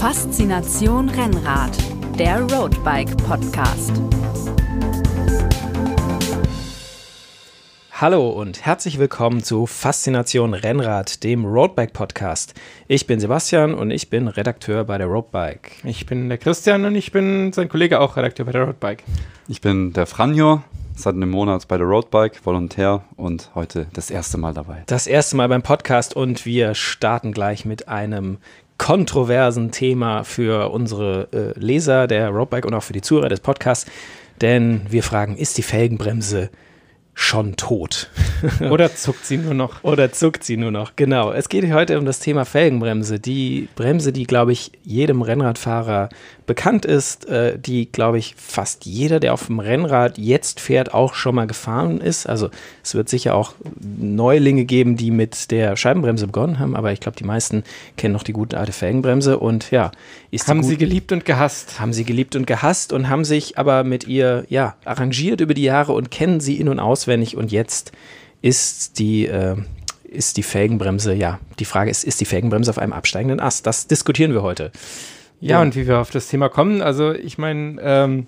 Faszination Rennrad, der Roadbike Podcast. Hallo und herzlich willkommen zu Faszination Rennrad, dem Roadbike Podcast. Ich bin Sebastian und ich bin Redakteur bei der Roadbike. Ich bin der Christian und ich bin sein Kollege auch Redakteur bei der Roadbike. Ich bin der Franjo seit einem Monat bei der Roadbike, Volontär und heute das erste Mal dabei. Das erste Mal beim Podcast und wir starten gleich mit einem kontroversen Thema für unsere äh, Leser der Roadbike und auch für die Zuhörer des Podcasts. Denn wir fragen, ist die Felgenbremse schon tot? Oder zuckt sie nur noch? Oder zuckt sie nur noch, genau. Es geht heute um das Thema Felgenbremse. Die Bremse, die, glaube ich, jedem Rennradfahrer bekannt ist, äh, die, glaube ich, fast jeder, der auf dem Rennrad jetzt fährt, auch schon mal gefahren ist. Also es wird sicher auch Neulinge geben, die mit der Scheibenbremse begonnen haben, aber ich glaube, die meisten kennen noch die gute alte Felgenbremse und ja, ist Haben sie geliebt und gehasst. Haben sie geliebt und gehasst und haben sich aber mit ihr, ja, arrangiert über die Jahre und kennen sie in- und auswendig und jetzt ist die, äh, ist die Felgenbremse, ja, die Frage ist, ist die Felgenbremse auf einem absteigenden Ast? Das diskutieren wir heute. Ja, und wie wir auf das Thema kommen, also ich meine, ähm,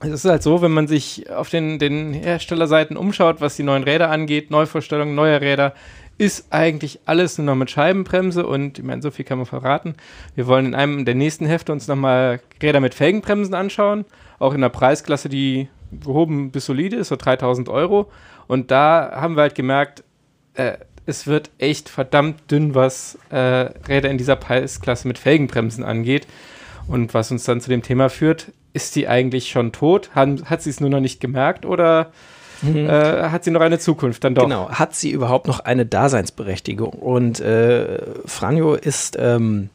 es ist halt so, wenn man sich auf den, den Herstellerseiten umschaut, was die neuen Räder angeht, Neuvorstellungen neuer Räder, ist eigentlich alles nur noch mit Scheibenbremse und ich meine, so viel kann man verraten. Wir wollen in einem der nächsten Hefte uns nochmal Räder mit Felgenbremsen anschauen, auch in der Preisklasse, die gehoben bis solide ist, so 3000 Euro. Und da haben wir halt gemerkt, äh, es wird echt verdammt dünn, was äh, Räder in dieser Preisklasse mit Felgenbremsen angeht. Und was uns dann zu dem Thema führt, ist die eigentlich schon tot? Hat, hat sie es nur noch nicht gemerkt oder Mhm. Äh, hat sie noch eine Zukunft dann doch. Genau, hat sie überhaupt noch eine Daseinsberechtigung? Und äh, Franjo ist ähm,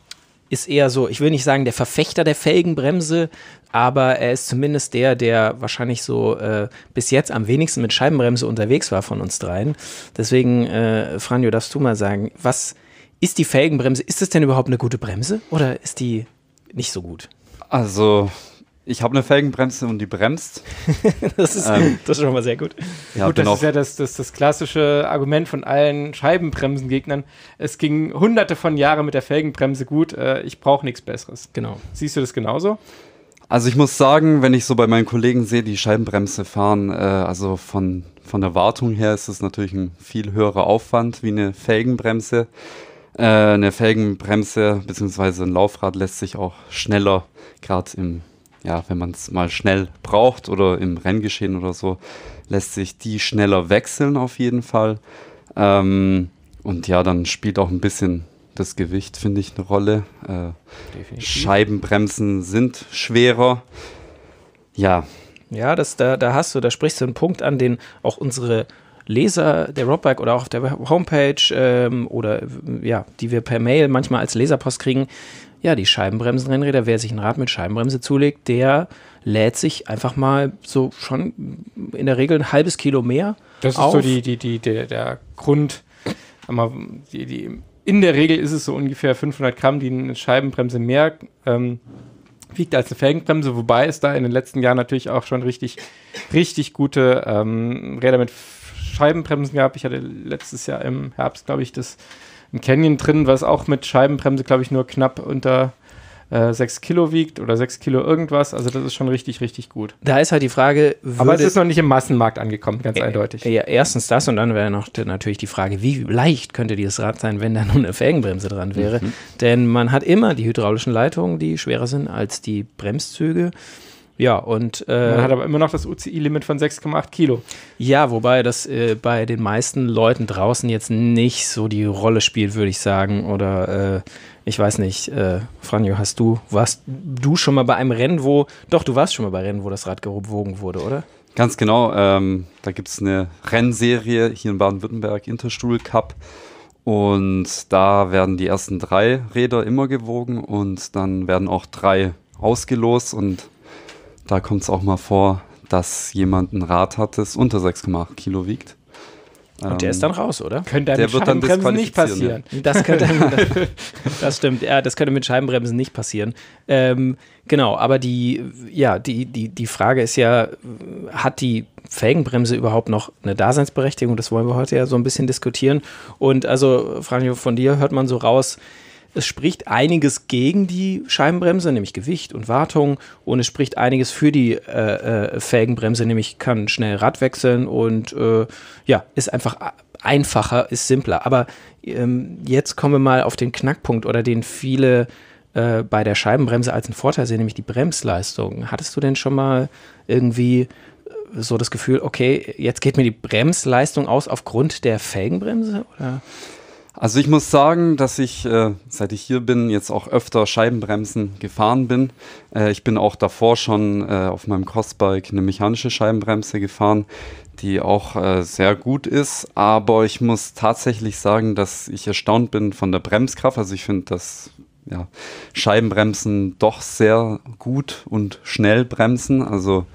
ist eher so, ich will nicht sagen der Verfechter der Felgenbremse, aber er ist zumindest der, der wahrscheinlich so äh, bis jetzt am wenigsten mit Scheibenbremse unterwegs war von uns dreien. Deswegen, äh, Franjo, darfst du mal sagen, was ist die Felgenbremse? Ist das denn überhaupt eine gute Bremse oder ist die nicht so gut? Also, ich habe eine Felgenbremse und die bremst. das, ist, ähm, das, ist, schon mal sehr gut. Ja, gut, das ist ja das, das, das, klassische Argument von allen Scheibenbremsengegnern. Es ging hunderte von Jahren mit der Felgenbremse gut. Äh, ich brauche nichts Besseres. Genau. Siehst du das genauso? Also ich muss sagen, wenn ich so bei meinen Kollegen sehe, die Scheibenbremse fahren, äh, also von, von der Wartung her ist es natürlich ein viel höherer Aufwand wie eine Felgenbremse. Äh, eine Felgenbremse bzw. ein Laufrad lässt sich auch schneller gerade im ja, wenn man es mal schnell braucht oder im Renngeschehen oder so, lässt sich die schneller wechseln auf jeden Fall. Ähm, und ja, dann spielt auch ein bisschen das Gewicht, finde ich, eine Rolle. Äh, Scheibenbremsen sind schwerer. Ja. Ja, das, da, da hast du, da sprichst du einen Punkt an, den auch unsere Leser der Rockbike oder auch auf der Homepage ähm, oder ja, die wir per Mail manchmal als Leserpost kriegen, ja, die Scheibenbremsenrennräder, wer sich ein Rad mit Scheibenbremse zulegt, der lädt sich einfach mal so schon in der Regel ein halbes Kilo mehr. Das ist auf. so die, die, die, der, der Grund, die, die, in der Regel ist es so ungefähr 500 Gramm, die eine Scheibenbremse mehr ähm, wiegt als eine Felgenbremse, wobei es da in den letzten Jahren natürlich auch schon richtig, richtig gute ähm, Räder mit Scheibenbremsen gehabt. Ich hatte letztes Jahr im Herbst, glaube ich, das ein Canyon drin, was auch mit Scheibenbremse, glaube ich, nur knapp unter äh, 6 Kilo wiegt oder 6 Kilo irgendwas. Also das ist schon richtig, richtig gut. Da ist halt die Frage, Aber es ist noch nicht im Massenmarkt angekommen, ganz äh, eindeutig. Ja, erstens das und dann wäre noch natürlich die Frage, wie leicht könnte dieses Rad sein, wenn da nur eine Felgenbremse dran wäre. Mhm. Denn man hat immer die hydraulischen Leitungen, die schwerer sind als die Bremszüge. Ja, und. Äh, Man hat aber immer noch das UCI-Limit von 6,8 Kilo. Ja, wobei das äh, bei den meisten Leuten draußen jetzt nicht so die Rolle spielt, würde ich sagen. Oder äh, ich weiß nicht, äh, Franjo, hast du, warst du schon mal bei einem Rennen, wo. Doch, du warst schon mal bei Rennen, wo das Rad gewogen wurde, oder? Ganz genau. Ähm, da gibt es eine Rennserie hier in Baden-Württemberg, Interstuhl Cup. Und da werden die ersten drei Räder immer gewogen und dann werden auch drei ausgelost und da kommt es auch mal vor, dass jemand ein Rad hat, das unter 6,8 Kilo wiegt. Und der ist ähm, dann raus, oder? Könnte einem mit Scheibenbremsen nicht passieren. Ja. Das, könnte das stimmt, ja, das könnte mit Scheibenbremsen nicht passieren. Ähm, genau, aber die, ja, die, die, die Frage ist ja, hat die Felgenbremse überhaupt noch eine Daseinsberechtigung? Das wollen wir heute ja so ein bisschen diskutieren. Und also, Franjo, von dir hört man so raus, es spricht einiges gegen die Scheibenbremse, nämlich Gewicht und Wartung. Und es spricht einiges für die äh, äh Felgenbremse, nämlich kann schnell Rad wechseln und äh, ja, ist einfach einfacher, ist simpler. Aber ähm, jetzt kommen wir mal auf den Knackpunkt oder den viele äh, bei der Scheibenbremse als einen Vorteil sehen, nämlich die Bremsleistung. Hattest du denn schon mal irgendwie äh, so das Gefühl, okay, jetzt geht mir die Bremsleistung aus aufgrund der Felgenbremse? Oder? Also ich muss sagen, dass ich, äh, seit ich hier bin, jetzt auch öfter Scheibenbremsen gefahren bin. Äh, ich bin auch davor schon äh, auf meinem Crossbike eine mechanische Scheibenbremse gefahren, die auch äh, sehr gut ist. Aber ich muss tatsächlich sagen, dass ich erstaunt bin von der Bremskraft. Also ich finde, dass ja, Scheibenbremsen doch sehr gut und schnell bremsen. Also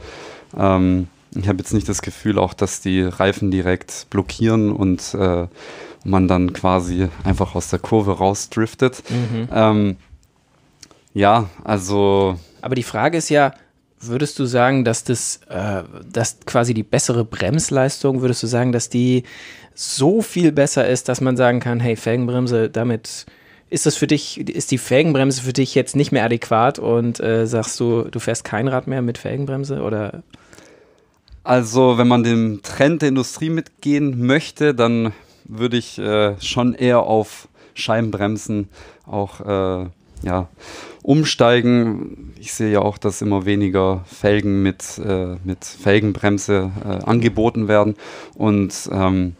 ähm, ich habe jetzt nicht das Gefühl auch, dass die Reifen direkt blockieren und äh, man dann quasi einfach aus der Kurve rausdriftet. Mhm. Ähm, ja, also. Aber die Frage ist ja, würdest du sagen, dass das, äh, dass quasi die bessere Bremsleistung, würdest du sagen, dass die so viel besser ist, dass man sagen kann, hey, Felgenbremse, damit ist das für dich, ist die Felgenbremse für dich jetzt nicht mehr adäquat und äh, sagst du, du fährst kein Rad mehr mit Felgenbremse oder? Also, wenn man dem Trend der Industrie mitgehen möchte, dann würde ich äh, schon eher auf Scheibenbremsen auch äh, ja, umsteigen. Ich sehe ja auch, dass immer weniger Felgen mit, äh, mit Felgenbremse äh, angeboten werden. Und ähm,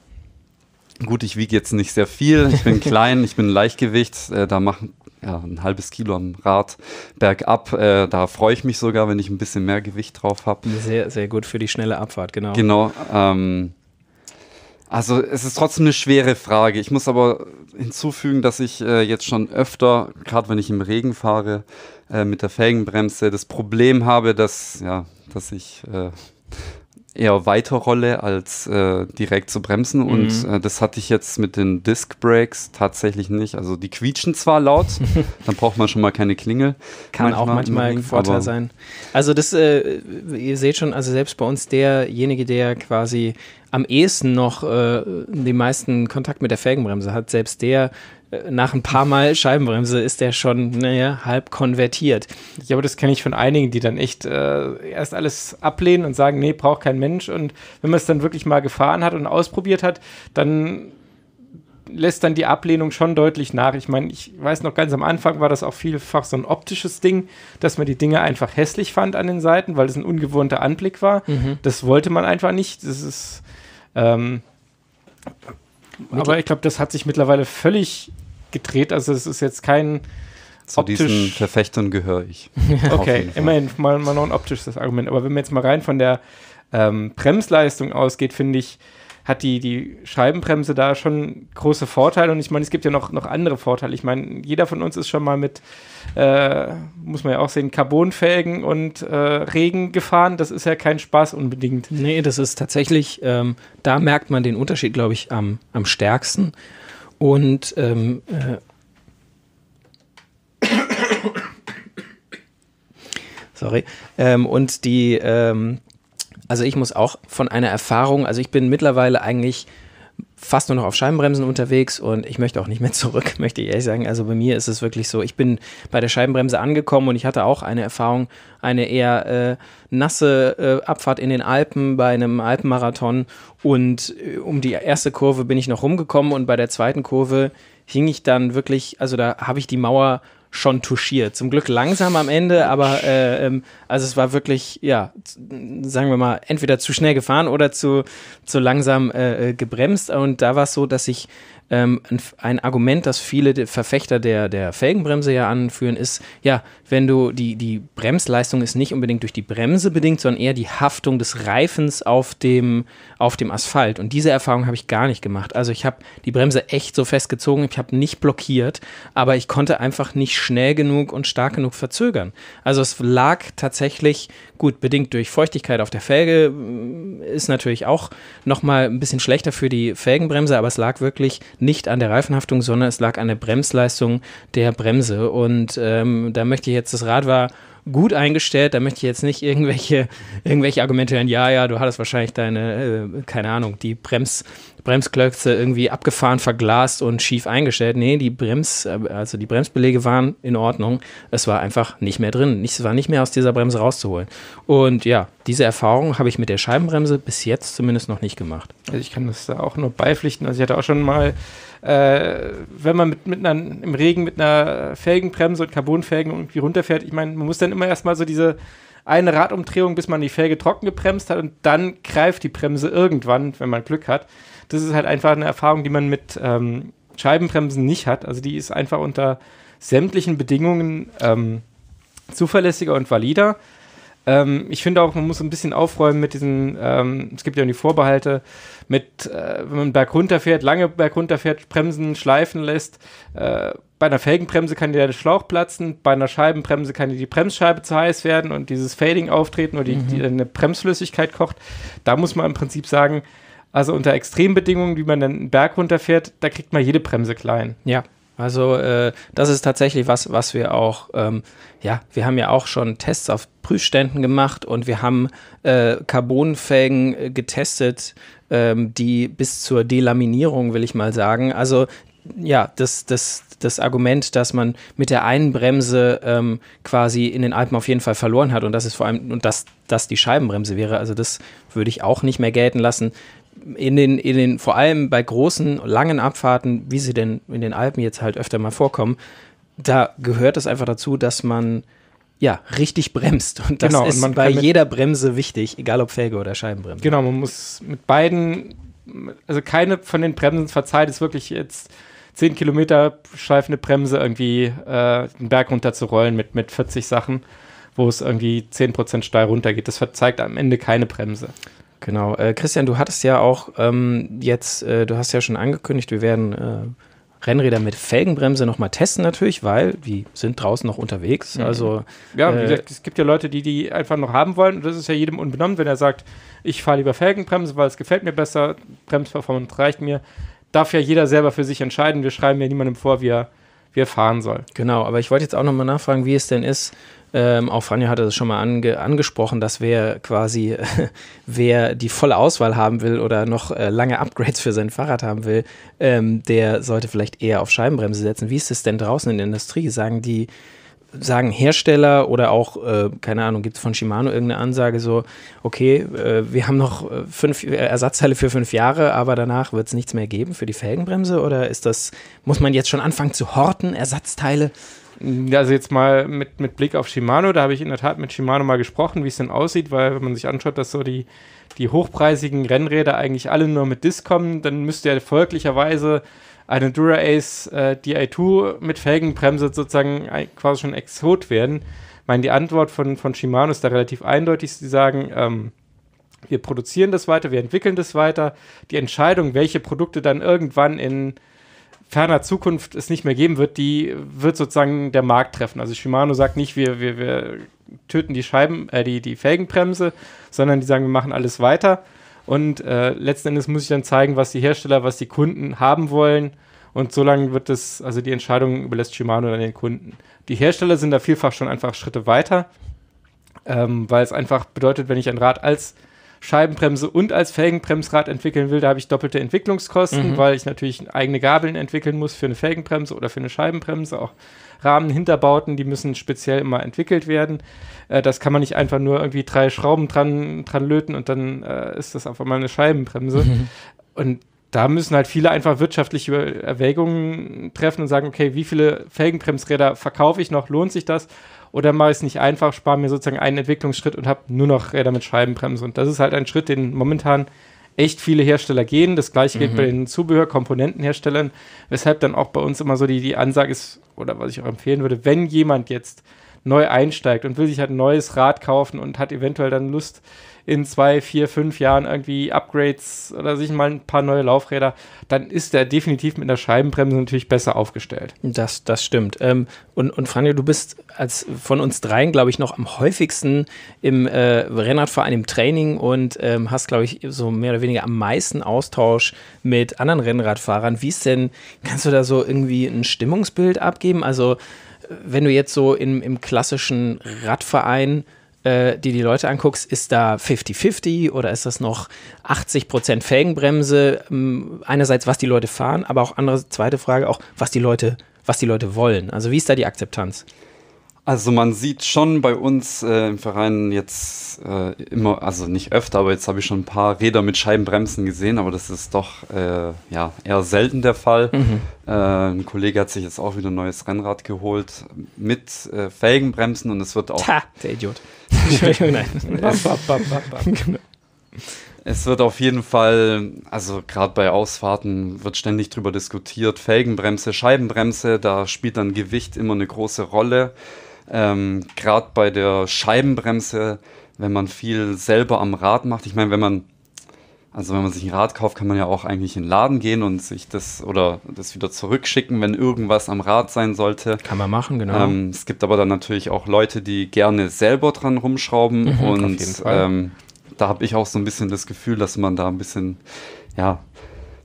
gut, ich wiege jetzt nicht sehr viel. Ich bin klein, ich bin Leichtgewicht. Äh, da machen ja, ein halbes Kilo am Rad bergab. Äh, da freue ich mich sogar, wenn ich ein bisschen mehr Gewicht drauf habe. Sehr, sehr gut für die schnelle Abfahrt, genau. Genau. Ähm, also es ist trotzdem eine schwere Frage. Ich muss aber hinzufügen, dass ich äh, jetzt schon öfter, gerade wenn ich im Regen fahre, äh, mit der Felgenbremse das Problem habe, dass, ja, dass ich äh, eher weiter rolle, als äh, direkt zu bremsen. Mhm. Und äh, das hatte ich jetzt mit den Disc Brakes tatsächlich nicht. Also die quietschen zwar laut, dann braucht man schon mal keine Klingel. Kann manchmal, auch manchmal ein Vorteil sein. Also das, äh, ihr seht schon, also selbst bei uns derjenige, der quasi am ehesten noch äh, den meisten Kontakt mit der Felgenbremse hat, selbst der nach ein paar Mal Scheibenbremse ist der schon, naja, halb konvertiert. Ja, aber das kenne ich von einigen, die dann echt äh, erst alles ablehnen und sagen, nee, braucht kein Mensch. Und wenn man es dann wirklich mal gefahren hat und ausprobiert hat, dann lässt dann die Ablehnung schon deutlich nach. Ich meine, ich weiß noch ganz am Anfang war das auch vielfach so ein optisches Ding, dass man die Dinge einfach hässlich fand an den Seiten, weil es ein ungewohnter Anblick war. Mhm. Das wollte man einfach nicht. Das ist ähm, aber ich glaube, das hat sich mittlerweile völlig gedreht. Also es ist jetzt kein Zu optisch... diesen Verfechtern gehöre ich. okay, immerhin mal, mal noch ein optisches Argument. Aber wenn man jetzt mal rein von der ähm, Bremsleistung ausgeht, finde ich, hat die, die Scheibenbremse da schon große Vorteile. Und ich meine, es gibt ja noch, noch andere Vorteile. Ich meine, jeder von uns ist schon mal mit, äh, muss man ja auch sehen, Carbonfelgen und äh, Regen gefahren. Das ist ja kein Spaß unbedingt. Nee, das ist tatsächlich, ähm, da merkt man den Unterschied, glaube ich, am, am stärksten. Und ähm, äh, sorry. Ähm, und die, ähm, also ich muss auch von einer Erfahrung, also ich bin mittlerweile eigentlich fast nur noch auf Scheibenbremsen unterwegs und ich möchte auch nicht mehr zurück, möchte ich ehrlich sagen. Also bei mir ist es wirklich so, ich bin bei der Scheibenbremse angekommen und ich hatte auch eine Erfahrung, eine eher äh, nasse äh, Abfahrt in den Alpen bei einem Alpenmarathon und äh, um die erste Kurve bin ich noch rumgekommen und bei der zweiten Kurve hing ich dann wirklich, also da habe ich die Mauer schon touchiert. Zum Glück langsam am Ende, aber äh, ähm, also es war wirklich, ja, sagen wir mal, entweder zu schnell gefahren oder zu, zu langsam äh, äh gebremst. Und da war es so, dass ich ähm, ein, ein, Argument, das viele Verfechter der, der Felgenbremse ja anführen, ist, ja, wenn du die, die Bremsleistung ist nicht unbedingt durch die Bremse bedingt, sondern eher die Haftung des Reifens auf dem, auf dem Asphalt. Und diese Erfahrung habe ich gar nicht gemacht. Also ich habe die Bremse echt so festgezogen, ich habe nicht blockiert, aber ich konnte einfach nicht schnell genug und stark genug verzögern. Also es lag tatsächlich Gut, bedingt durch Feuchtigkeit auf der Felge mm, ist natürlich auch nochmal ein bisschen schlechter für die Felgenbremse, aber es lag wirklich nicht an der Reifenhaftung, sondern es lag an der Bremsleistung der Bremse. Und ähm, da möchte ich jetzt das Rad war gut eingestellt. Da möchte ich jetzt nicht irgendwelche, irgendwelche Argumente hören. Ja, ja, du hattest wahrscheinlich deine, äh, keine Ahnung, die Brems, Bremsklötze irgendwie abgefahren, verglast und schief eingestellt. Nee, die Brems, äh, also die Bremsbeläge waren in Ordnung. Es war einfach nicht mehr drin. Nichts war nicht mehr aus dieser Bremse rauszuholen. Und ja, diese Erfahrung habe ich mit der Scheibenbremse bis jetzt zumindest noch nicht gemacht. Also ich kann das da auch nur beipflichten. Also ich hatte auch schon mal äh, wenn man mit, mit einer, im Regen mit einer Felgenbremse und Carbonfelgen irgendwie runterfährt, ich meine, man muss dann immer erstmal so diese eine Radumdrehung, bis man die Felge trocken gebremst hat und dann greift die Bremse irgendwann, wenn man Glück hat. Das ist halt einfach eine Erfahrung, die man mit ähm, Scheibenbremsen nicht hat. Also die ist einfach unter sämtlichen Bedingungen ähm, zuverlässiger und valider. Ähm, ich finde auch, man muss ein bisschen aufräumen mit diesen, ähm, es gibt ja die Vorbehalte, mit, äh, wenn man berg runterfährt, lange berg runterfährt, Bremsen schleifen lässt. Äh, bei einer Felgenbremse kann dir der Schlauch platzen, bei einer Scheibenbremse kann dir die Bremsscheibe zu heiß werden und dieses Fading auftreten oder die, mhm. die eine Bremsflüssigkeit kocht. Da muss man im Prinzip sagen, also unter Extrembedingungen, wie man dann einen Berg runterfährt, da kriegt man jede Bremse klein. Ja. Also äh, das ist tatsächlich was, was wir auch, ähm, ja, wir haben ja auch schon Tests auf Prüfständen gemacht und wir haben äh, Carbonfelgen äh, getestet, ähm, die bis zur Delaminierung, will ich mal sagen. Also ja, das, das, das Argument, dass man mit der einen Bremse ähm, quasi in den Alpen auf jeden Fall verloren hat und das ist vor allem, und dass das die Scheibenbremse wäre, also das würde ich auch nicht mehr gelten lassen in den, in den, vor allem bei großen, langen Abfahrten, wie sie denn in den Alpen jetzt halt öfter mal vorkommen, da gehört es einfach dazu, dass man ja, richtig bremst. Und das genau, ist und bei jeder Bremse wichtig, egal ob Felge oder Scheibenbremse. Genau, man muss mit beiden, also keine von den Bremsen verzeiht es wirklich jetzt 10 Kilometer schleifende Bremse irgendwie äh, den Berg runter zu rollen mit, mit 40 Sachen, wo es irgendwie 10% steil runtergeht. Das verzeiht am Ende keine Bremse. Genau. Äh, Christian, du hattest ja auch ähm, jetzt, äh, du hast ja schon angekündigt, wir werden äh, Rennräder mit Felgenbremse nochmal testen natürlich, weil die sind draußen noch unterwegs. Mhm. Also, ja, wie äh, gesagt, es gibt ja Leute, die die einfach noch haben wollen und das ist ja jedem unbenommen, wenn er sagt, ich fahre lieber Felgenbremse, weil es gefällt mir besser, Bremsperformance reicht mir. Darf ja jeder selber für sich entscheiden. Wir schreiben ja niemandem vor, wie er wie er fahren soll. Genau, aber ich wollte jetzt auch nochmal nachfragen, wie es denn ist. Ähm, auch Franjo hatte das schon mal ange angesprochen, dass wer quasi, wer die volle Auswahl haben will oder noch äh, lange Upgrades für sein Fahrrad haben will, ähm, der sollte vielleicht eher auf Scheibenbremse setzen. Wie ist es denn draußen in der Industrie? Sagen die, sagen Hersteller oder auch, äh, keine Ahnung, gibt es von Shimano irgendeine Ansage so, okay, äh, wir haben noch äh, fünf äh, Ersatzteile für fünf Jahre, aber danach wird es nichts mehr geben für die Felgenbremse? Oder ist das, muss man jetzt schon anfangen zu horten, Ersatzteile? Also jetzt mal mit, mit Blick auf Shimano, da habe ich in der Tat mit Shimano mal gesprochen, wie es denn aussieht, weil wenn man sich anschaut, dass so die, die hochpreisigen Rennräder eigentlich alle nur mit Disc kommen, dann müsste ja folglicherweise eine Dura-Ace äh, Di2 mit Felgenbremse sozusagen quasi schon Exot werden. Ich meine, die Antwort von, von Shimano ist da relativ eindeutig. Sie sagen, ähm, wir produzieren das weiter, wir entwickeln das weiter. Die Entscheidung, welche Produkte dann irgendwann in ferner Zukunft es nicht mehr geben wird, die wird sozusagen der Markt treffen. Also Shimano sagt nicht, wir, wir, wir töten die Scheiben, äh, die, die Felgenbremse, sondern die sagen, wir machen alles weiter. Und äh, letzten Endes muss ich dann zeigen, was die Hersteller, was die Kunden haben wollen. Und solange wird es, also die Entscheidung überlässt Shimano dann den Kunden. Die Hersteller sind da vielfach schon einfach Schritte weiter, ähm, weil es einfach bedeutet, wenn ich ein Rad als Scheibenbremse und als Felgenbremsrad entwickeln will, da habe ich doppelte Entwicklungskosten, mhm. weil ich natürlich eigene Gabeln entwickeln muss für eine Felgenbremse oder für eine Scheibenbremse. Auch Rahmen, Hinterbauten, die müssen speziell immer entwickelt werden. Äh, das kann man nicht einfach nur irgendwie drei Schrauben dran, dran löten und dann äh, ist das auf einmal eine Scheibenbremse. Mhm. Und da müssen halt viele einfach wirtschaftliche Erwägungen treffen und sagen, okay, wie viele Felgenbremsräder verkaufe ich noch, lohnt sich das? oder mache ich es nicht einfach, spare mir sozusagen einen Entwicklungsschritt und habe nur noch Räder äh, mit Scheibenbremse. Und das ist halt ein Schritt, den momentan echt viele Hersteller gehen. Das gleiche gilt mhm. bei den Zubehör-Komponentenherstellern, weshalb dann auch bei uns immer so die, die Ansage ist, oder was ich auch empfehlen würde, wenn jemand jetzt neu einsteigt und will sich halt ein neues Rad kaufen und hat eventuell dann Lust, in zwei, vier, fünf Jahren irgendwie Upgrades oder sich mal ein paar neue Laufräder, dann ist er definitiv mit einer Scheibenbremse natürlich besser aufgestellt. Das, das stimmt. Ähm, und, und Franjo, du bist als von uns dreien, glaube ich, noch am häufigsten im äh, Rennradverein im Training und ähm, hast, glaube ich, so mehr oder weniger am meisten Austausch mit anderen Rennradfahrern. Wie ist denn, kannst du da so irgendwie ein Stimmungsbild abgeben? Also, äh, wenn du jetzt so in, im klassischen Radverein äh, die die Leute anguckst, ist da 50-50 oder ist das noch 80% Felgenbremse? Ähm, einerseits, was die Leute fahren, aber auch andere, zweite Frage auch, was die Leute, was die Leute wollen. Also wie ist da die Akzeptanz? Also man sieht schon bei uns äh, im Verein jetzt äh, immer, also nicht öfter, aber jetzt habe ich schon ein paar Räder mit Scheibenbremsen gesehen, aber das ist doch äh, ja, eher selten der Fall. Mhm. Äh, ein Kollege hat sich jetzt auch wieder ein neues Rennrad geholt mit äh, Felgenbremsen und es wird auch... Ha, der Idiot. Nein. genau. Es wird auf jeden Fall, also gerade bei Ausfahrten wird ständig drüber diskutiert, Felgenbremse, Scheibenbremse, da spielt dann Gewicht immer eine große Rolle. Ähm, Gerade bei der Scheibenbremse, wenn man viel selber am Rad macht. Ich meine, wenn man, also wenn man sich ein Rad kauft, kann man ja auch eigentlich in den Laden gehen und sich das oder das wieder zurückschicken, wenn irgendwas am Rad sein sollte. Kann man machen, genau. Ähm, es gibt aber dann natürlich auch Leute, die gerne selber dran rumschrauben mhm, und ähm, da habe ich auch so ein bisschen das Gefühl, dass man da ein bisschen, ja,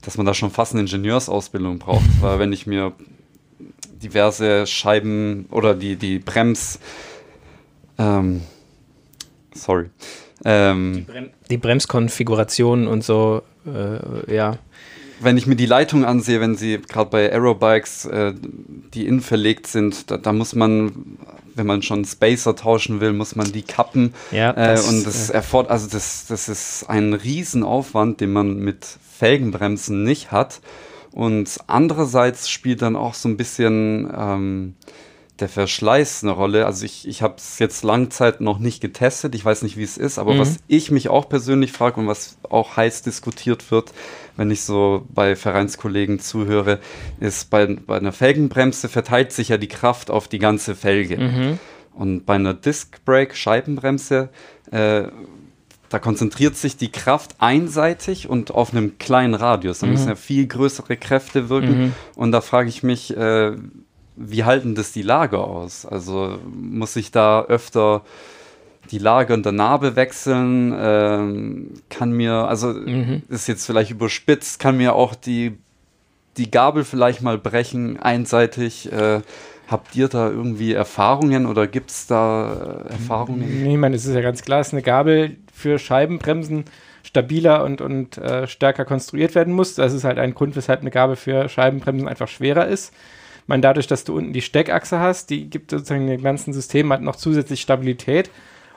dass man da schon fast eine Ingenieursausbildung braucht. Weil wenn ich mir diverse Scheiben oder die, die Brems. Ähm, sorry. Ähm, die, Brem die Bremskonfigurationen und so, äh, ja. Wenn ich mir die Leitung ansehe, wenn sie gerade bei Aerobikes, äh, die innen verlegt sind, da, da, muss man, wenn man schon Spacer tauschen will, muss man die kappen. Ja, äh, das, äh, und das erfordert, also das, das ist ein Riesenaufwand, den man mit Felgenbremsen nicht hat. Und andererseits spielt dann auch so ein bisschen ähm, der Verschleiß eine Rolle. Also ich, ich habe es jetzt Langzeit noch nicht getestet, ich weiß nicht, wie es ist, aber mhm. was ich mich auch persönlich frage und was auch heiß diskutiert wird, wenn ich so bei Vereinskollegen zuhöre, ist, bei, bei einer Felgenbremse verteilt sich ja die Kraft auf die ganze Felge. Mhm. Und bei einer Disc Brake, Scheibenbremse, äh, da konzentriert sich die Kraft einseitig und auf einem kleinen Radius. Da mhm. müssen ja viel größere Kräfte wirken. Mhm. Und da frage ich mich, äh, wie halten das die Lager aus? Also muss ich da öfter die Lage und der Narbe wechseln, ähm, kann mir, also mhm. ist jetzt vielleicht überspitzt, kann mir auch die, die Gabel vielleicht mal brechen, einseitig. Äh, Habt ihr da irgendwie Erfahrungen oder gibt es da äh, Erfahrungen? Nee, ich meine, es ist ja ganz klar, es ist eine Gabel für Scheibenbremsen stabiler und, und äh, stärker konstruiert werden muss. Das ist halt ein Grund, weshalb eine Gabel für Scheibenbremsen einfach schwerer ist. Ich meine, dadurch, dass du unten die Steckachse hast, die gibt sozusagen dem ganzen System halt noch zusätzlich Stabilität.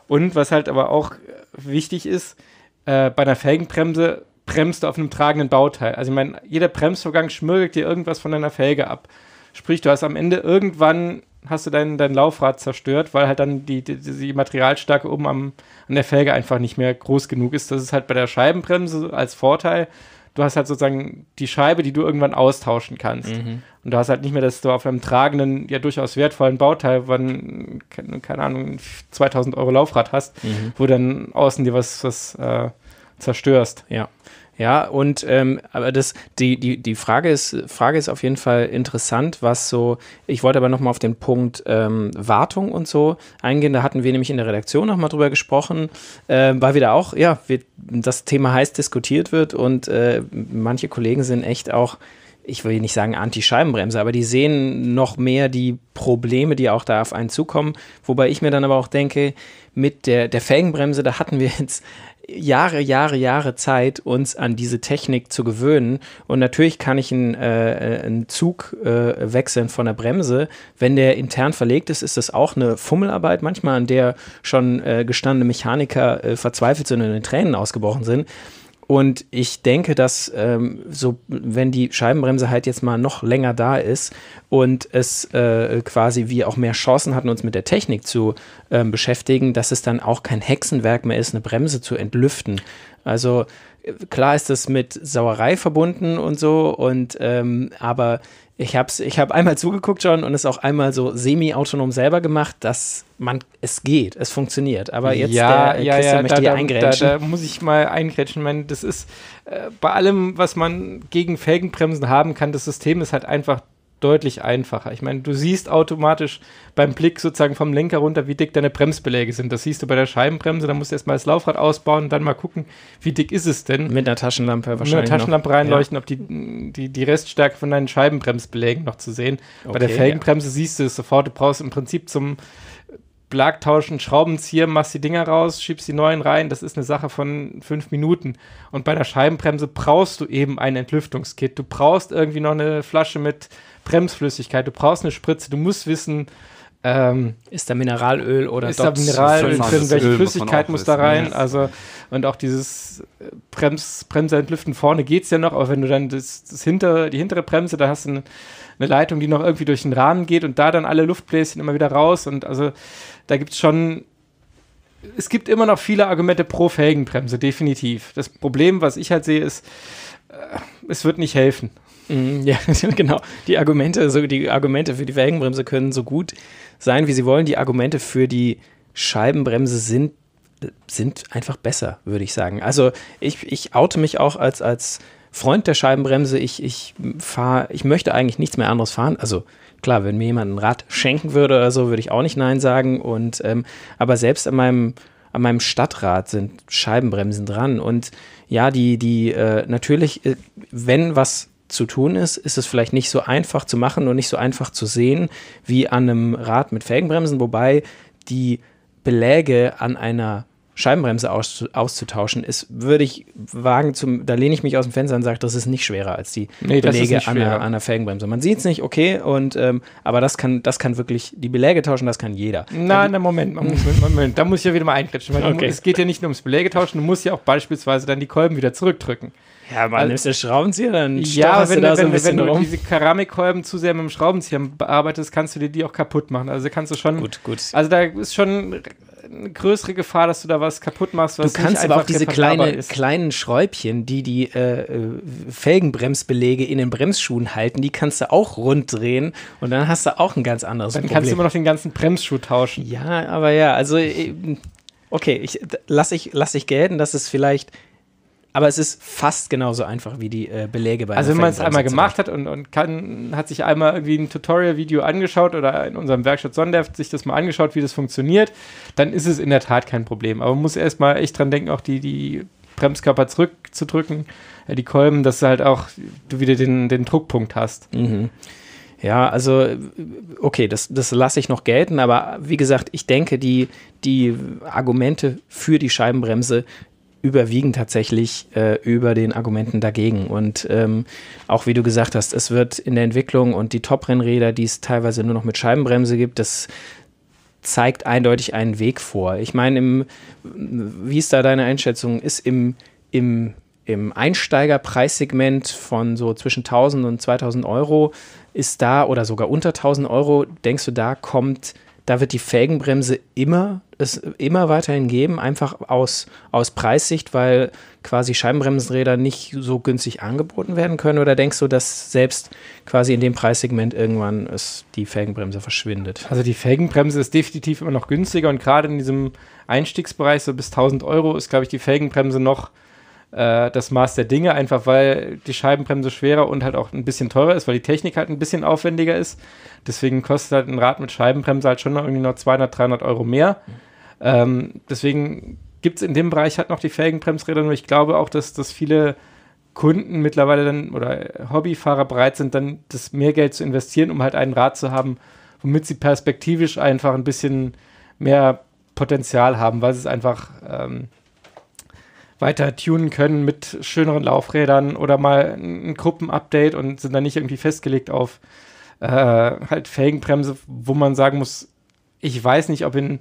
Und was halt aber auch wichtig ist, äh, bei einer Felgenbremse bremst du auf einem tragenden Bauteil. Also ich meine, jeder Bremsvorgang schmürgelt dir irgendwas von deiner Felge ab. Sprich, du hast am Ende irgendwann hast du dein, dein Laufrad zerstört, weil halt dann die, die, die Materialstärke oben am, an der Felge einfach nicht mehr groß genug ist. Das ist halt bei der Scheibenbremse als Vorteil. Du hast halt sozusagen die Scheibe, die du irgendwann austauschen kannst. Mhm. Und du hast halt nicht mehr, dass du auf einem tragenden, ja durchaus wertvollen Bauteil, wann, keine, keine Ahnung, 2000 Euro Laufrad hast, mhm. wo dann außen dir was, was äh, zerstörst. Ja. Ja, und ähm, aber das, die, die, die Frage ist, Frage ist auf jeden Fall interessant, was so, ich wollte aber nochmal auf den Punkt ähm, Wartung und so eingehen. Da hatten wir nämlich in der Redaktion nochmal drüber gesprochen, äh, weil wieder auch, ja, wir, das Thema heiß diskutiert wird und äh, manche Kollegen sind echt auch ich will nicht sagen Anti-Scheibenbremse, aber die sehen noch mehr die Probleme, die auch da auf einen zukommen. Wobei ich mir dann aber auch denke, mit der, der Felgenbremse, da hatten wir jetzt Jahre, Jahre, Jahre Zeit, uns an diese Technik zu gewöhnen. Und natürlich kann ich einen, äh, äh, einen Zug äh, wechseln von der Bremse. Wenn der intern verlegt ist, ist das auch eine Fummelarbeit, manchmal an der schon äh, gestandene Mechaniker äh, verzweifelt sind und in Tränen ausgebrochen sind. Und ich denke, dass ähm, so, wenn die Scheibenbremse halt jetzt mal noch länger da ist und es äh, quasi wir auch mehr Chancen hatten, uns mit der Technik zu ähm, beschäftigen, dass es dann auch kein Hexenwerk mehr ist, eine Bremse zu entlüften. Also klar ist das mit Sauerei verbunden und so, und ähm, aber ich habe ich hab einmal zugeguckt schon und es auch einmal so semi-autonom selber gemacht, dass man es geht, es funktioniert. Aber jetzt ja, der, ja, Christian ja, möchte da, eingrätschen. Da, da, muss ich mal eingrätschen. Ich meine, das ist äh, bei allem, was man gegen Felgenbremsen haben kann, das System ist halt einfach deutlich einfacher. Ich meine, du siehst automatisch beim Blick sozusagen vom Lenker runter, wie dick deine Bremsbeläge sind. Das siehst du bei der Scheibenbremse, da musst du erstmal das Laufrad ausbauen und dann mal gucken, wie dick ist es denn. Mit einer Taschenlampe wahrscheinlich. Mit einer Taschenlampe noch. reinleuchten, ja. ob die, die, die Reststärke von deinen Scheibenbremsbelägen noch zu sehen. Okay, bei der Felgenbremse ja. siehst du es sofort. Du brauchst im Prinzip zum Belag tauschen, Schraubenzieher, machst die Dinger raus, schiebst die neuen rein. Das ist eine Sache von fünf Minuten. Und bei der Scheibenbremse brauchst du eben ein Entlüftungskit. Du brauchst irgendwie noch eine Flasche mit Bremsflüssigkeit. Du brauchst eine Spritze. Du musst wissen, ähm, ist da Mineralöl oder Ist da Mineralöl drin? Welche Öl Flüssigkeit muss, muss da rein? Ja. Also, und auch dieses äh, Brems, Bremse entlüften vorne geht's ja noch, aber wenn du dann das, das hinter, die hintere Bremse, da hast du eine, eine Leitung, die noch irgendwie durch den Rahmen geht und da dann alle Luftbläschen immer wieder raus und also da gibt's schon es gibt immer noch viele Argumente pro Felgenbremse, definitiv. Das Problem, was ich halt sehe, ist, äh, es wird nicht helfen. Mhm, ja, genau. Die Argumente, so die Argumente für die Felgenbremse können so gut sein, wie sie wollen. Die Argumente für die Scheibenbremse sind, sind einfach besser, würde ich sagen. Also ich, ich oute mich auch als, als Freund der Scheibenbremse. Ich, ich fahre, ich möchte eigentlich nichts mehr anderes fahren. Also klar, wenn mir jemand ein Rad schenken würde oder so, würde ich auch nicht Nein sagen. Und ähm, aber selbst an meinem an meinem Stadtrad sind Scheibenbremsen dran. Und ja, die, die, äh, natürlich, äh, wenn was zu tun ist, ist es vielleicht nicht so einfach zu machen und nicht so einfach zu sehen wie an einem Rad mit Felgenbremsen, wobei die Beläge an einer Scheibenbremse aus, auszutauschen, ist, würde ich wagen, zum, da lehne ich mich aus dem Fenster und sage, das ist nicht schwerer als die nee, Beläge an einer, einer, Felgenbremse. Man sieht es nicht, okay, und, ähm, aber das kann, das kann wirklich, die Beläge tauschen, das kann jeder. Nein, na, Moment, Moment, Moment, da muss ich ja wieder mal einkretschen, weil okay. es geht ja nicht nur ums Beläge tauschen, du musst ja auch beispielsweise dann die Kolben wieder zurückdrücken. Ja, man also, nimmst den Schraubenzieher, dann ja, wenn, da wenn, so ein bisschen wenn du rum. diese Keramikkolben zu sehr mit dem Schraubenzieher bearbeitest, kannst du dir die auch kaputt machen. Also kannst du schon. Gut, gut. Also da ist schon eine größere Gefahr, dass du da was kaputt machst. Was du kannst aber auch diese kleine, kleinen Schräubchen, die die äh, äh Felgenbremsbeläge in den Bremsschuhen halten, die kannst du auch runddrehen und dann hast du auch ein ganz anderes dann Problem. Dann kannst du immer noch den ganzen Bremsschuh tauschen. Ja, aber ja, also äh, okay, ich, lass, ich, lass ich gelten, dass es vielleicht aber es ist fast genauso einfach wie die äh, Beläge bei Also wenn man es einmal gemacht hat und, und kann, hat sich einmal irgendwie ein Tutorial-Video angeschaut oder in unserem Werkstatt Sonderheft sich das mal angeschaut, wie das funktioniert, dann ist es in der Tat kein Problem. Aber man muss erstmal echt dran denken, auch die, die Bremskörper zurückzudrücken, äh, die Kolben, dass du halt auch du wieder den, den Druckpunkt hast. Mhm. Ja, also okay, das, das lasse ich noch gelten, aber wie gesagt, ich denke, die, die Argumente für die Scheibenbremse überwiegen tatsächlich äh, über den Argumenten dagegen. Und ähm, auch wie du gesagt hast, es wird in der Entwicklung und die Top-Rennräder, die es teilweise nur noch mit Scheibenbremse gibt, das zeigt eindeutig einen Weg vor. Ich meine, im, wie ist da deine Einschätzung? Ist im, im, im Einsteigerpreissegment von so zwischen 1000 und 2000 Euro, ist da oder sogar unter 1000 Euro, denkst du, da kommt da wird die Felgenbremse immer, es immer weiterhin geben, einfach aus, aus Preissicht, weil quasi Scheibenbremsenräder nicht so günstig angeboten werden können? Oder denkst du, dass selbst quasi in dem Preissegment irgendwann es, die Felgenbremse verschwindet? Also die Felgenbremse ist definitiv immer noch günstiger und gerade in diesem Einstiegsbereich, so bis 1000 Euro, ist, glaube ich, die Felgenbremse noch äh, das Maß der Dinge, einfach weil die Scheibenbremse schwerer und halt auch ein bisschen teurer ist, weil die Technik halt ein bisschen aufwendiger ist. Deswegen kostet halt ein Rad mit Scheibenbremse halt schon irgendwie noch 200, 300 Euro mehr. Ähm, deswegen gibt es in dem Bereich halt noch die Felgenbremsräder, nur ich glaube auch, dass, dass viele Kunden mittlerweile dann oder Hobbyfahrer bereit sind, dann das mehr Geld zu investieren, um halt ein Rad zu haben, womit sie perspektivisch einfach ein bisschen mehr Potenzial haben, weil es einfach ähm, weiter tunen können mit schöneren Laufrädern oder mal ein Gruppenupdate und sind dann nicht irgendwie festgelegt auf äh, halt Felgenbremse, wo man sagen muss, ich weiß nicht, ob in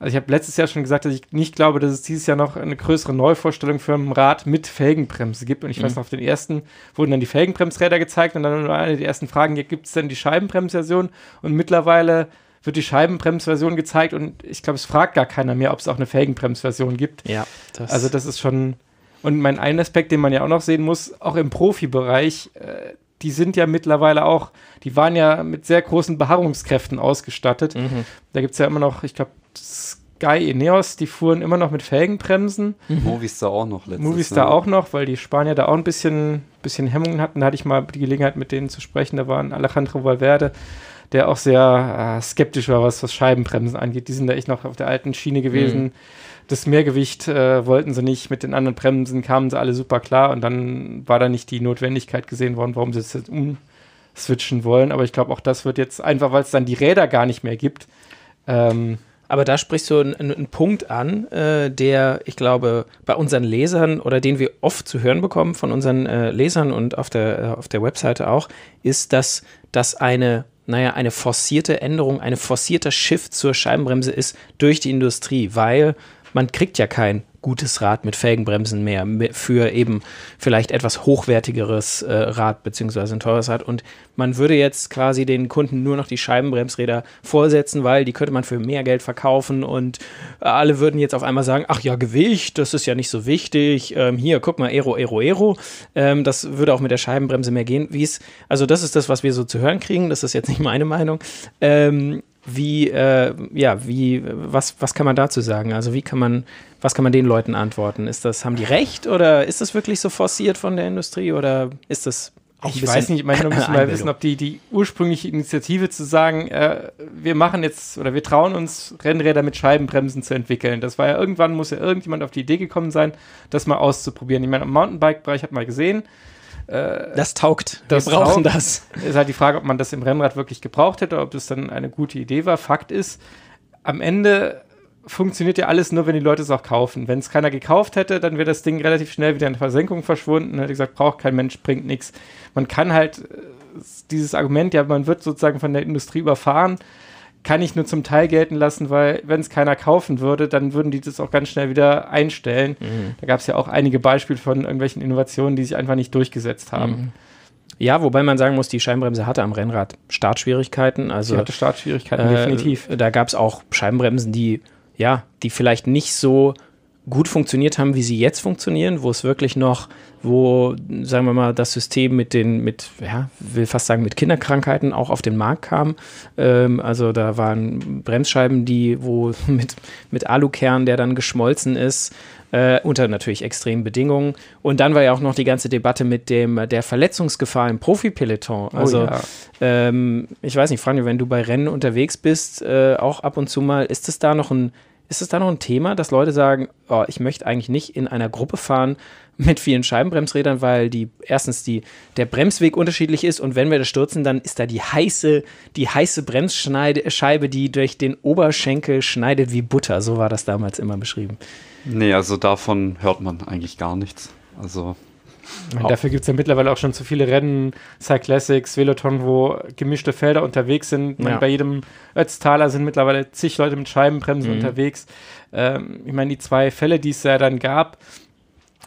also ich habe letztes Jahr schon gesagt, dass ich nicht glaube, dass es dieses Jahr noch eine größere Neuvorstellung für ein Rad mit Felgenbremse gibt. Und ich mhm. weiß noch, auf den ersten wurden dann die Felgenbremsräder gezeigt und dann eine der ersten Fragen, gibt es denn die Scheibenbremsversion? Und mittlerweile wird die Scheibenbremsversion gezeigt und ich glaube, es fragt gar keiner mehr, ob es auch eine Felgenbremsversion gibt. Ja, das also das ist schon. Und mein einen Aspekt, den man ja auch noch sehen muss, auch im Profibereich, äh, die sind ja mittlerweile auch, die waren ja mit sehr großen Beharrungskräften ausgestattet. Mhm. Da gibt es ja immer noch, ich glaube, Sky Ineos, die fuhren immer noch mit Felgenbremsen. Mhm. da auch noch letztes Movies ne? auch noch, weil die Spanier da auch ein bisschen, bisschen Hemmungen hatten. Da hatte ich mal die Gelegenheit, mit denen zu sprechen. Da waren Alejandro Valverde der auch sehr äh, skeptisch war, was, was Scheibenbremsen angeht. Die sind da echt noch auf der alten Schiene gewesen. Mhm. Das Mehrgewicht äh, wollten sie nicht, mit den anderen Bremsen kamen sie alle super klar und dann war da nicht die Notwendigkeit gesehen worden, warum sie es jetzt umswitchen wollen. Aber ich glaube, auch das wird jetzt einfach, weil es dann die Räder gar nicht mehr gibt. Ähm, aber da sprichst du einen, einen Punkt an, äh, der, ich glaube, bei unseren Lesern oder den wir oft zu hören bekommen von unseren äh, Lesern und auf der, äh, auf der Webseite auch, ist, dass das eine naja, eine forcierte Änderung, ein forcierter Shift zur Scheibenbremse ist durch die Industrie, weil man kriegt ja kein gutes Rad mit Felgenbremsen mehr, für eben vielleicht etwas hochwertigeres äh, Rad beziehungsweise ein teures Rad. Und man würde jetzt quasi den Kunden nur noch die Scheibenbremsräder vorsetzen, weil die könnte man für mehr Geld verkaufen und alle würden jetzt auf einmal sagen, ach ja, Gewicht, das ist ja nicht so wichtig. Ähm, hier, guck mal, Aero, Aero, Aero. Ähm, das würde auch mit der Scheibenbremse mehr gehen. Wie's, also das ist das, was wir so zu hören kriegen. Das ist jetzt nicht meine Meinung. Ähm, wie, äh, ja, wie, was, was kann man dazu sagen? Also wie kann man, was kann man den Leuten antworten? Ist das, haben die recht oder ist das wirklich so forciert von der Industrie oder ist das ich weiß nicht, ich meine, wir müssen mal wissen, ob die, die ursprüngliche Initiative zu sagen, äh, wir machen jetzt oder wir trauen uns, Rennräder mit Scheibenbremsen zu entwickeln. Das war ja irgendwann, muss ja irgendjemand auf die Idee gekommen sein, das mal auszuprobieren. Ich meine, im Mountainbike-Bereich hat man gesehen, äh, das taugt. Das brauchen taugt. das. Ist halt die Frage, ob man das im Rennrad wirklich gebraucht hätte, ob das dann eine gute Idee war. Fakt ist, am Ende funktioniert ja alles nur, wenn die Leute es auch kaufen. Wenn es keiner gekauft hätte, dann wäre das Ding relativ schnell wieder in Versenkung verschwunden. Hätte gesagt, braucht kein Mensch, bringt nichts. Man kann halt äh, dieses Argument, ja, man wird sozusagen von der Industrie überfahren, kann ich nur zum Teil gelten lassen, weil wenn es keiner kaufen würde, dann würden die das auch ganz schnell wieder einstellen. Mhm. Da gab es ja auch einige Beispiele von irgendwelchen Innovationen, die sich einfach nicht durchgesetzt haben. Mhm. Ja, wobei man sagen muss, die Scheibenbremse hatte am Rennrad Startschwierigkeiten. Also, sie hatte Startschwierigkeiten, äh, definitiv. Da gab es auch Scheibenbremsen, die, ja, die vielleicht nicht so gut funktioniert haben, wie sie jetzt funktionieren, wo es wirklich noch wo, sagen wir mal, das System mit den, mit, ja, will fast sagen, mit Kinderkrankheiten auch auf den Markt kam. Ähm, also da waren Bremsscheiben, die, wo mit, mit Alukern, der dann geschmolzen ist, äh, unter natürlich extremen Bedingungen. Und dann war ja auch noch die ganze Debatte mit dem der Verletzungsgefahr im Profi-Peloton. Oh also oh ja. ähm, ich weiß nicht, Franjo, wenn du bei Rennen unterwegs bist, äh, auch ab und zu mal, ist es da noch ein ist es da noch ein Thema, dass Leute sagen, oh, ich möchte eigentlich nicht in einer Gruppe fahren mit vielen Scheibenbremsrädern, weil die erstens die, der Bremsweg unterschiedlich ist und wenn wir da stürzen, dann ist da die heiße, die heiße Bremsscheibe, die durch den Oberschenkel schneidet wie Butter. So war das damals immer beschrieben. Nee, also davon hört man eigentlich gar nichts. Also meine, dafür gibt es ja mittlerweile auch schon zu viele Rennen, Cyclassics, Veloton, wo gemischte Felder unterwegs sind. Ja. bei jedem Ötztaler sind mittlerweile zig Leute mit Scheibenbremsen mhm. unterwegs. Ähm, ich meine, die zwei Fälle, die es ja dann gab,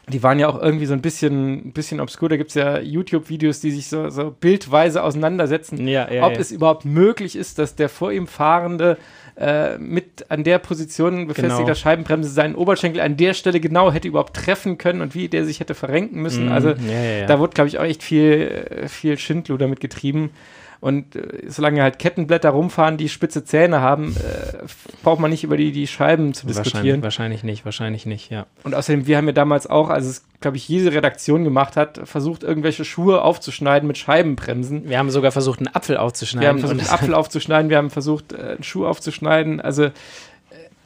die waren ja auch irgendwie so ein bisschen, bisschen obskur. Da gibt es ja YouTube-Videos, die sich so, so bildweise auseinandersetzen, ja, ja, ob es überhaupt möglich ist, dass der vor ihm fahrende äh, mit an der Position befestigter genau. Scheibenbremse seinen Oberschenkel an der Stelle genau hätte überhaupt treffen können und wie der sich hätte verrenken müssen. Mm, also ja, ja, ja. da wurde, glaube ich, auch echt viel, äh, viel Schindluder damit getrieben. Und äh, solange halt Kettenblätter rumfahren, die spitze Zähne haben, äh, braucht man nicht über die, die Scheiben zu diskutieren. Wahrscheinlich, wahrscheinlich nicht, wahrscheinlich nicht, ja. Und außerdem, wir haben ja damals auch, als es glaube ich, jede Redaktion gemacht hat, versucht, irgendwelche Schuhe aufzuschneiden mit Scheibenbremsen. Wir haben sogar versucht, einen Apfel aufzuschneiden. Wir haben versucht, einen Apfel aufzuschneiden, wir haben versucht, äh, einen Schuh aufzuschneiden. Also äh,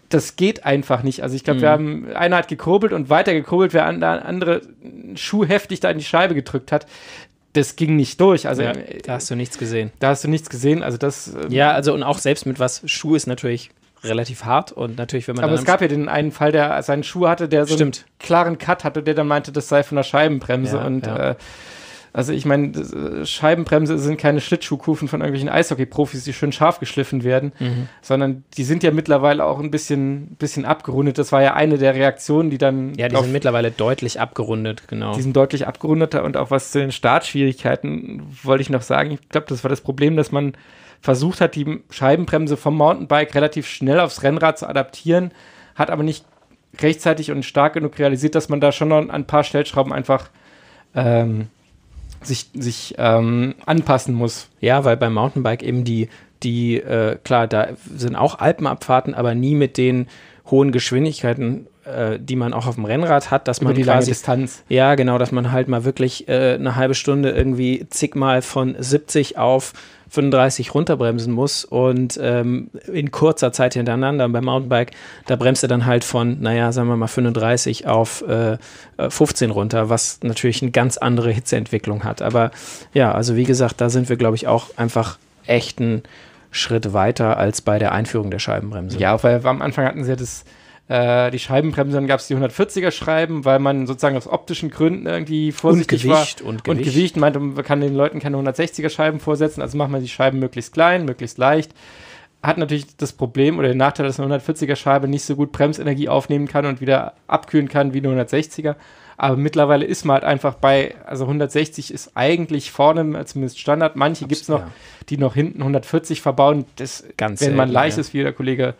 das geht einfach nicht. Also ich glaube, mhm. wir haben, einer hat gekurbelt und weiter gekurbelt, wer der andere Schuh heftig da in die Scheibe gedrückt hat das ging nicht durch. Also ja, ähm, äh, da hast du nichts gesehen. Da hast du nichts gesehen. Also das. Ähm, ja, also und auch selbst mit was Schuh ist natürlich relativ hart und natürlich wenn man. Aber es gab ja den einen Fall, der seinen Schuh hatte, der so stimmt. einen klaren Cut hatte, der dann meinte, das sei von der Scheibenbremse ja, und. Ja. Äh, also ich meine, äh, Scheibenbremse sind keine Schlittschuhkufen von irgendwelchen Eishockey-Profis, die schön scharf geschliffen werden, mhm. sondern die sind ja mittlerweile auch ein bisschen, bisschen abgerundet. Das war ja eine der Reaktionen, die dann. Ja, die auf, sind mittlerweile deutlich abgerundet, genau. Die sind deutlich abgerundeter und auch was zu den Startschwierigkeiten wollte ich noch sagen. Ich glaube, das war das Problem, dass man versucht hat, die Scheibenbremse vom Mountainbike relativ schnell aufs Rennrad zu adaptieren, hat aber nicht rechtzeitig und stark genug realisiert, dass man da schon noch ein paar Stellschrauben einfach ähm, sich, sich ähm, anpassen muss. Ja, weil beim Mountainbike eben die, die äh, klar, da sind auch Alpenabfahrten, aber nie mit den hohen Geschwindigkeiten, äh, die man auch auf dem Rennrad hat, dass Über man die quasi, lange Distanz. Ja, genau, dass man halt mal wirklich äh, eine halbe Stunde irgendwie zigmal von 70 auf 35 runterbremsen muss und ähm, in kurzer Zeit hintereinander beim Mountainbike, da bremst er dann halt von, naja, sagen wir mal 35 auf äh, 15 äh, runter, was natürlich eine ganz andere Hitzeentwicklung hat. Aber ja, also wie gesagt, da sind wir, glaube ich, auch einfach echten Schritt weiter als bei der Einführung der Scheibenbremse. Ja, weil am Anfang hatten sie ja das äh, die Scheibenbremse, dann gab es die 140er Scheiben, weil man sozusagen aus optischen Gründen irgendwie vorsichtig und Gewicht, war. Und Gewicht. Und Gewicht meinte, man kann den Leuten keine 160er Scheiben vorsetzen, also macht man die Scheiben möglichst klein, möglichst leicht. Hat natürlich das Problem oder den Nachteil, dass eine 140er Scheibe nicht so gut Bremsenergie aufnehmen kann und wieder abkühlen kann wie eine 160er. Aber mittlerweile ist man halt einfach bei, also 160 ist eigentlich vorne zumindest Standard. Manche gibt es noch, ja. die noch hinten 140 verbauen. Das, Ganz wenn man leicht ja. ist, wie der Kollege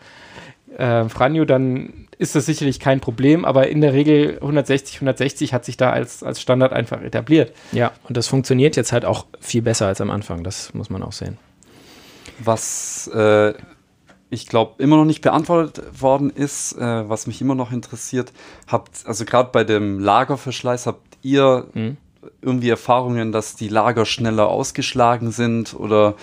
äh, Franjo, dann ist das sicherlich kein Problem, aber in der Regel 160, 160 hat sich da als, als Standard einfach etabliert. Ja, und das funktioniert jetzt halt auch viel besser als am Anfang, das muss man auch sehen. Was äh, ich glaube immer noch nicht beantwortet worden ist, äh, was mich immer noch interessiert, habt, also gerade bei dem Lagerverschleiß, habt ihr mhm. irgendwie Erfahrungen, dass die Lager schneller ausgeschlagen sind oder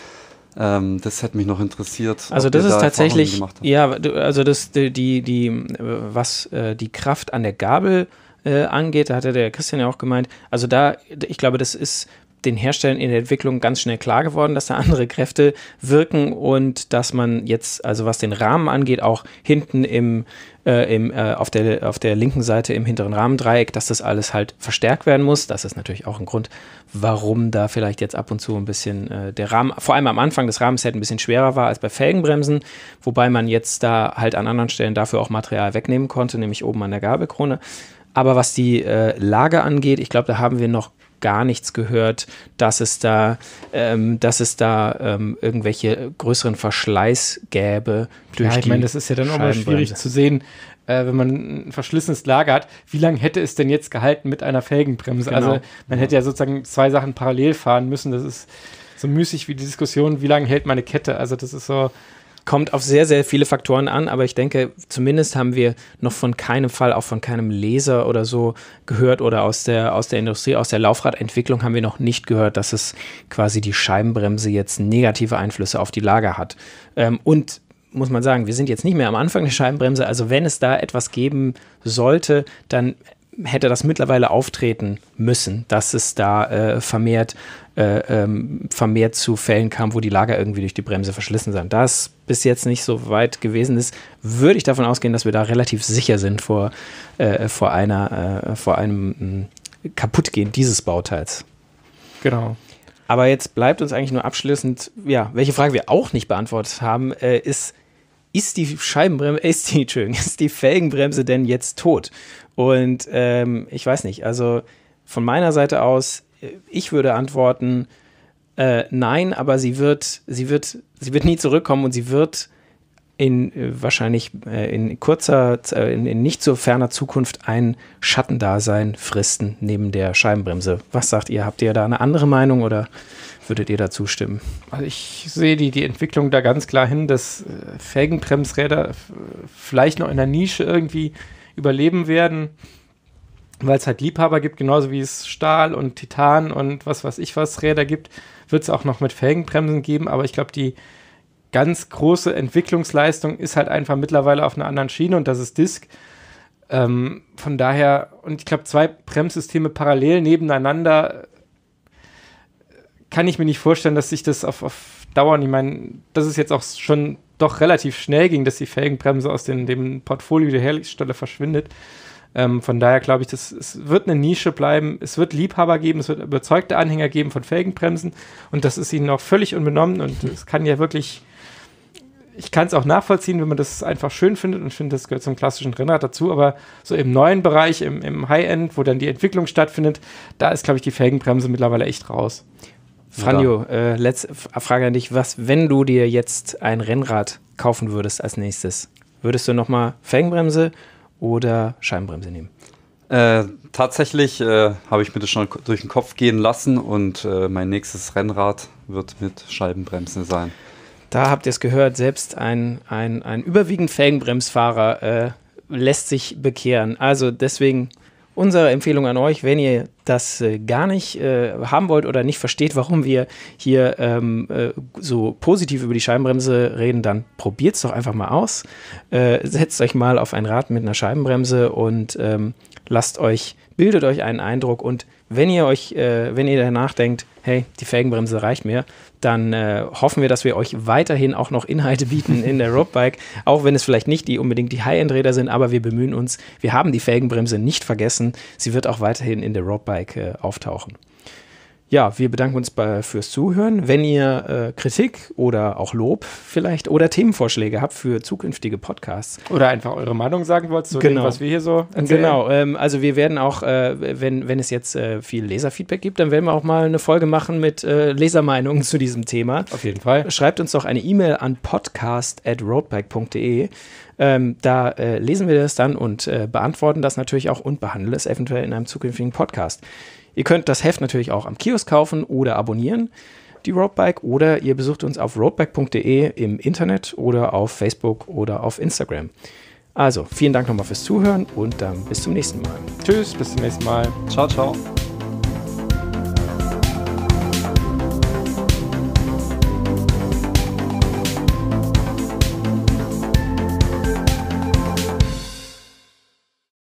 ähm, das hätte mich noch interessiert. Also das ist da tatsächlich, ja, also das, die, die, die was äh, die Kraft an der Gabel äh, angeht, da hatte der Christian ja auch gemeint, also da, ich glaube, das ist den Herstellern in der Entwicklung ganz schnell klar geworden, dass da andere Kräfte wirken und dass man jetzt, also was den Rahmen angeht, auch hinten im, äh, im, äh, auf, der, auf der linken Seite im hinteren Rahmendreieck, dass das alles halt verstärkt werden muss. Das ist natürlich auch ein Grund, warum da vielleicht jetzt ab und zu ein bisschen äh, der Rahmen, vor allem am Anfang des Rahmenset ein bisschen schwerer war als bei Felgenbremsen, wobei man jetzt da halt an anderen Stellen dafür auch Material wegnehmen konnte, nämlich oben an der Gabelkrone. Aber was die äh, Lage angeht, ich glaube, da haben wir noch gar nichts gehört, dass es da, ähm, dass es da ähm, irgendwelche größeren Verschleiß gäbe. Durch ja, ich meine, das ist ja dann auch mal schwierig zu sehen, äh, wenn man ein verschlissenes Lager hat, wie lange hätte es denn jetzt gehalten mit einer Felgenbremse? Also, genau. Also man hätte ja sozusagen zwei Sachen parallel fahren müssen. Das ist so müßig wie die Diskussion, wie lange hält meine Kette? Also das ist so, kommt auf sehr, sehr viele Faktoren an, aber ich denke, zumindest haben wir noch von keinem Fall, auch von keinem Leser oder so gehört oder aus der, aus der Industrie, aus der Laufradentwicklung haben wir noch nicht gehört, dass es quasi die Scheibenbremse jetzt negative Einflüsse auf die Lager hat. Ähm, und muss man sagen, wir sind jetzt nicht mehr am Anfang der Scheibenbremse. Also wenn es da etwas geben sollte, dann hätte das mittlerweile auftreten müssen, dass es da äh, vermehrt, äh, ähm, vermehrt zu Fällen kam, wo die Lager irgendwie durch die Bremse verschlissen sind. Da es bis jetzt nicht so weit gewesen ist, würde ich davon ausgehen, dass wir da relativ sicher sind vor, äh, vor, einer, äh, vor einem hm, Kaputtgehen dieses Bauteils. Genau. Aber jetzt bleibt uns eigentlich nur abschließend, ja, welche Frage wir auch nicht beantwortet haben, äh, ist, ist die Scheibenbremse, ist die, ist die Felgenbremse denn jetzt tot? Und ähm, ich weiß nicht, also von meiner Seite aus, äh, ich würde antworten, äh, nein, aber sie wird, sie wird, sie wird nie zurückkommen und sie wird in äh, wahrscheinlich äh, in kurzer, äh, in, in, nicht so ferner Zukunft ein Schattendasein fristen neben der Scheibenbremse. Was sagt ihr? Habt ihr da eine andere Meinung oder würdet ihr da zustimmen? Also ich sehe die, die Entwicklung da ganz klar hin, dass Felgenbremsräder vielleicht noch in der Nische irgendwie überleben werden, weil es halt Liebhaber gibt, genauso wie es Stahl und Titan und was weiß ich was Räder gibt, wird es auch noch mit Felgenbremsen geben, aber ich glaube, die ganz große Entwicklungsleistung ist halt einfach mittlerweile auf einer anderen Schiene und das ist Disk. Ähm, von daher, und ich glaube, zwei Bremssysteme parallel nebeneinander äh, kann ich mir nicht vorstellen, dass sich das auf, auf Dauer, und ich meine, das ist jetzt auch schon doch relativ schnell ging, dass die Felgenbremse aus dem, dem Portfolio der Hersteller verschwindet. Ähm, von daher glaube ich, das, es wird eine Nische bleiben. Es wird Liebhaber geben, es wird überzeugte Anhänger geben von Felgenbremsen. Und das ist ihnen auch völlig unbenommen. Und es kann ja wirklich, ich kann es auch nachvollziehen, wenn man das einfach schön findet und finde, das gehört zum klassischen Rennrad dazu. Aber so im neuen Bereich, im, im High-End, wo dann die Entwicklung stattfindet, da ist, glaube ich, die Felgenbremse mittlerweile echt raus. Franjo, äh, letzte Frage an dich. Was, wenn du dir jetzt ein Rennrad kaufen würdest als nächstes, würdest du nochmal Felgenbremse oder Scheibenbremse nehmen? Äh, tatsächlich äh, habe ich mir das schon durch den Kopf gehen lassen und äh, mein nächstes Rennrad wird mit Scheibenbremse sein. Da habt ihr es gehört, selbst ein, ein, ein überwiegend Felgenbremsfahrer äh, lässt sich bekehren. Also deswegen unsere Empfehlung an euch, wenn ihr das äh, gar nicht äh, haben wollt oder nicht versteht, warum wir hier ähm, äh, so positiv über die Scheibenbremse reden, dann probiert es doch einfach mal aus. Äh, setzt euch mal auf ein Rad mit einer Scheibenbremse und ähm, lasst euch, bildet euch einen Eindruck und wenn ihr euch, äh, wenn ihr danach denkt, hey, die Felgenbremse reicht mir, dann äh, hoffen wir, dass wir euch weiterhin auch noch Inhalte bieten in der Roadbike, auch wenn es vielleicht nicht die unbedingt die High-End-Räder sind, aber wir bemühen uns, wir haben die Felgenbremse nicht vergessen, sie wird auch weiterhin in der Roadbike äh, auftauchen ja, wir bedanken uns bei, fürs Zuhören. Wenn ihr äh, Kritik oder auch Lob vielleicht oder Themenvorschläge habt für zukünftige Podcasts. Oder einfach eure Meinung sagen wollt zu genau. dem, was wir hier so erzählen. Genau, ähm, also wir werden auch, äh, wenn, wenn es jetzt äh, viel Leserfeedback gibt, dann werden wir auch mal eine Folge machen mit äh, Lesermeinungen zu diesem Thema. Auf jeden Fall. Schreibt uns doch eine E-Mail an podcast.roadbike.de. Ähm, da äh, lesen wir das dann und äh, beantworten das natürlich auch und behandeln es eventuell in einem zukünftigen Podcast. Ihr könnt das Heft natürlich auch am Kiosk kaufen oder abonnieren, die Roadbike, oder ihr besucht uns auf roadbike.de im Internet oder auf Facebook oder auf Instagram. Also, vielen Dank nochmal fürs Zuhören und dann bis zum nächsten Mal. Tschüss, bis zum nächsten Mal. Ciao, ciao.